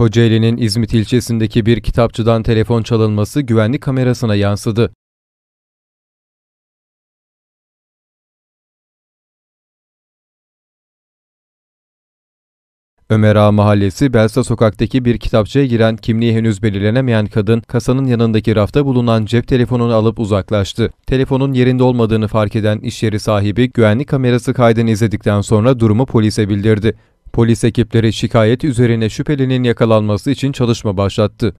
Kocaeli'nin İzmit ilçesindeki bir kitapçıdan telefon çalınması güvenlik kamerasına yansıdı. Ömer Ağa Mahallesi Belsa Sokak'taki bir kitapçıya giren kimliği henüz belirlenemeyen kadın kasanın yanındaki rafta bulunan cep telefonunu alıp uzaklaştı. Telefonun yerinde olmadığını fark eden iş yeri sahibi güvenlik kamerası kaydını izledikten sonra durumu polise bildirdi. Polis ekipleri şikayet üzerine şüphelinin yakalanması için çalışma başlattı.